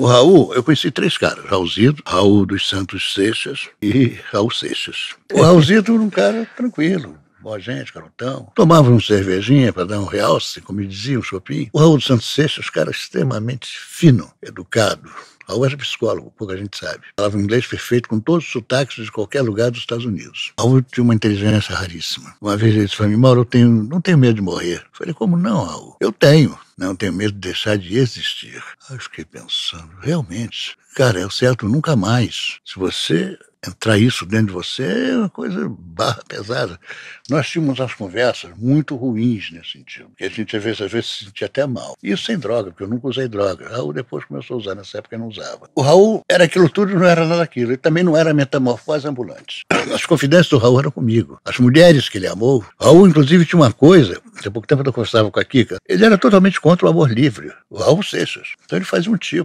O Raul, eu conheci três caras: Raulzito, Raul dos Santos Seixas e Raul Seixas. O Raulzito era um cara tranquilo, boa gente, garotão. Tomava uma cervejinha para dar um realce, como me dizia um shopping. O Raul dos Santos Seixas, cara extremamente fino, educado. Raul era psicólogo, pouca gente sabe. Falava inglês perfeito com todos os sotaques de qualquer lugar dos Estados Unidos. Raul tinha uma inteligência raríssima. Uma vez ele disse para mim, Mauro, eu tenho, não tenho medo de morrer. Eu falei, como não, Raul? Eu tenho. Não tenho medo de deixar de existir. Aí eu fiquei pensando, realmente, cara, é o certo nunca mais. Se você entrar isso dentro de você é uma coisa barra pesada. Nós tínhamos as conversas muito ruins nesse sentido. Porque a gente às vezes, às vezes se sentia até mal. Isso sem droga, porque eu nunca usei droga. O Raul depois começou a usar, nessa época eu não usava. O Raul era aquilo tudo e não era nada aquilo. Ele também não era metamorfose ambulante. As confidências do Raul eram comigo. As mulheres que ele amou. O Raul, inclusive, tinha uma coisa Há pouco tempo eu conversava com a Kika. Ele era totalmente contra o amor livre, o Raul Seixas. Então ele fazia um tipo